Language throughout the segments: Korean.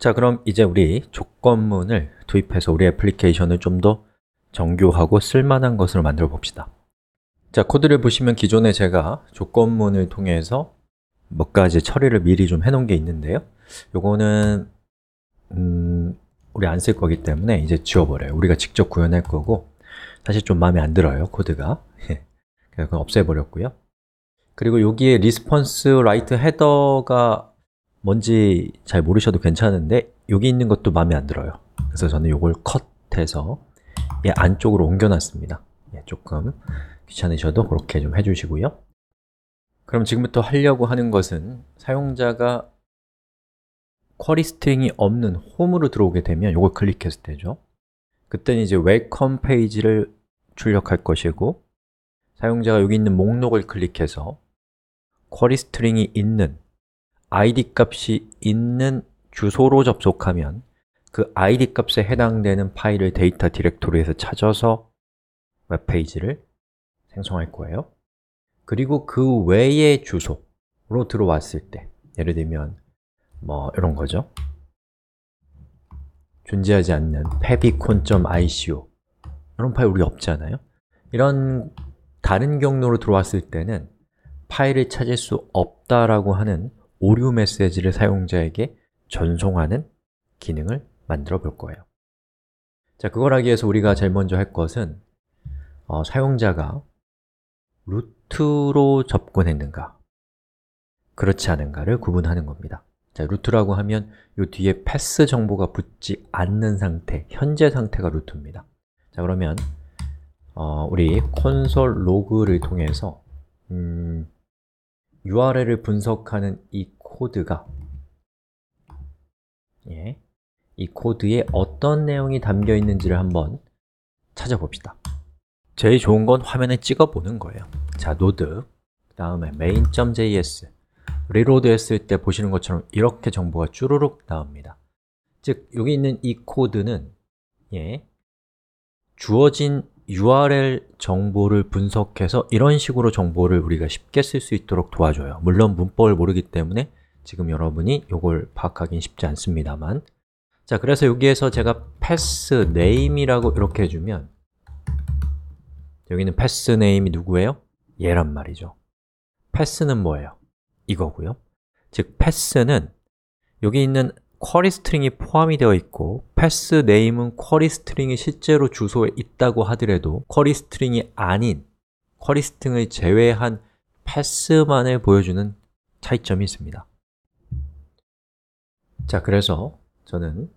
자, 그럼 이제 우리 조건문을 투입해서 우리 애플리케이션을 좀 더 정교하고 쓸만한 것으로 만들어 봅시다 자, 코드를 보시면 기존에 제가 조건문을 통해서 몇 가지 처리를 미리 좀 해놓은 게 있는데요 요거는 음, 우리 안 쓸 거기 때문에 이제 지워버려요 우리가 직접 구현할 거고 사실 좀 마음에 안 들어요, 코드가 예, 그래서 그건 없애버렸고요 그리고 여기에 리스폰스 라이트 헤더가 뭔지 잘 모르셔도 괜찮은데 여기 있는 것도 마음에 안 들어요 그래서 저는 이걸 컷해서 얘 예, 안쪽으로 옮겨놨습니다 예, 조금 귀찮으셔도 그렇게 좀 해주시고요 그럼 지금부터 하려고 하는 것은 사용자가 쿼리 스트링이 없는 홈으로 들어오게 되면 이걸 클릭해서 되죠 그때는 이제 웰컴 페이지를 출력할 것이고 사용자가 여기 있는 목록을 클릭해서 쿼리 스트링이 있는 id 값이 있는 주소로 접속하면 그 id 값에 해당되는 파일을 데이터 디렉토리에서 찾아서 웹페이지를 생성할 거예요 그리고 그 외의 주소로 들어왔을 때 예를 들면 뭐 이런 거죠 존재하지 않는 p a v i c o n i c o 이런 파일 우리 없잖아요 이런 다른 경로로 들어왔을 때는 파일을 찾을 수 없다라고 하는 오류 메시지를 사용자에게 전송하는 기능을 만들어 볼 거예요 자, 그걸 하기 위해서 우리가 제일 먼저 할 것은 어, 사용자가 루트로 접근했는가 그렇지 않은가를 구분하는 겁니다 자, 루트라고 하면 이 뒤에 패스 정보가 붙지 않는 상태, 현재 상태가 루트입니다 자, 그러면 어, 우리 콘솔 로그를 통해서 음, URL을 분석하는 이 코드가 예, 이 코드에 어떤 내용이 담겨 있는지를 한번 찾아봅시다 제일 좋은 건 화면에 찍어보는 거예요 자, 노드 그 다음에 main.js 리로드 했을 때 보시는 것처럼 이렇게 정보가 쭈루룩 나옵니다 즉, 여기 있는 이 코드는 예, 주어진 URL 정보를 분석해서 이런 식으로 정보를 우리가 쉽게 쓸 수 있도록 도와줘요 물론 문법을 모르기 때문에 지금 여러분이 이걸 파악하기는 쉽지 않습니다만 자, 그래서 여기에서 제가 pass name이라고 이렇게 해주면 여기는 pass name이 누구예요? 얘란 말이죠 pass는 뭐예요? 이거고요 즉, pass는 여기 있는 쿼리 스트링이 포함이 되어 있고 패스 네임은 쿼리 스트링이 실제로 주소에 있다고 하더라도 쿼리 스트링이 아닌 쿼리 스트링을 제외한 패스만을 보여주는 차이점이 있습니다 자, 그래서 저는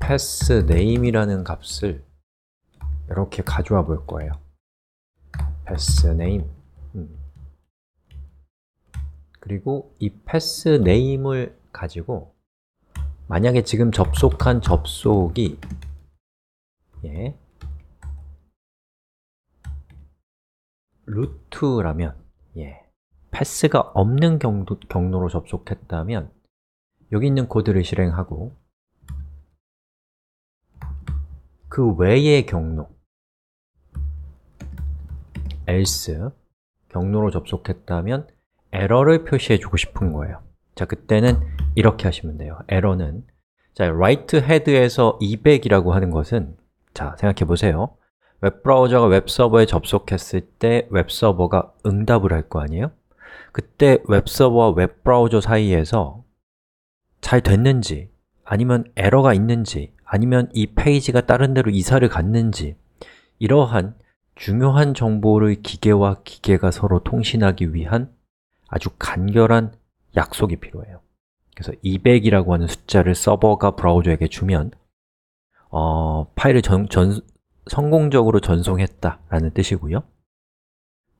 패스 네임이라는 값을 이렇게 가져와 볼 거예요 패스 네임 음. 그리고 이 패스 네임을 가지고 만약에 지금 접속한 접속이 예, 루트라면 예, 패스가 없는 경도, 경로로 접속했다면 여기 있는 코드를 실행하고 그 외의 경로 else 경로로 접속했다면 에러를 표시해 주고 싶은 거예요 자, 그때는 이렇게 하시면 돼요. 에러는 자, right head에서 200이라고 하는 것은 자, 생각해 보세요. 웹브라우저가 웹서버에 접속했을 때 웹서버가 응답을 할 거 아니에요? 그때 웹서버와 웹브라우저 사이에서 잘 됐는지 아니면 에러가 있는지 아니면 이 페이지가 다른 데로 이사를 갔는지 이러한 중요한 정보를 기계와 기계가 서로 통신하기 위한 아주 간결한 약속이 필요해요. 그래서 200이라고 하는 숫자를 서버가 브라우저에게 주면 어, 파일을 전, 전, 성공적으로 전송했다라는 뜻이고요.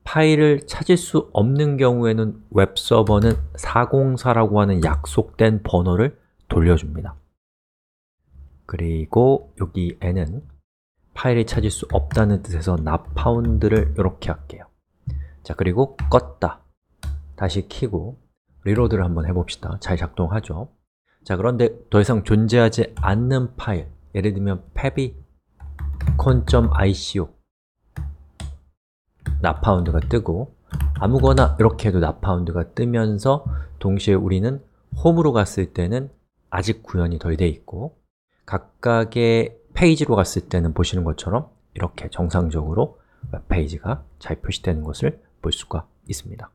파일을 찾을 수 없는 경우에는 웹서버는 404라고 하는 약속된 번호를 돌려줍니다. 그리고 여기 n은 파일을 찾을 수 없다는 뜻에서 나파운드를 이렇게 할게요. 자, 그리고 껐다. 다시 키고 리로드를 한번 해봅시다. 잘 작동하죠? 자, 그런데 더 이상 존재하지 않는 파일 예를 들면 팝이 con.ico 나파운드가 뜨고 아무거나 이렇게 해도 나파운드가 뜨면서 동시에 우리는 홈으로 갔을 때는 아직 구현이 덜 돼 있고 각각의 페이지로 갔을 때는 보시는 것처럼 이렇게 정상적으로 웹페이지가 잘 표시되는 것을 볼 수가 있습니다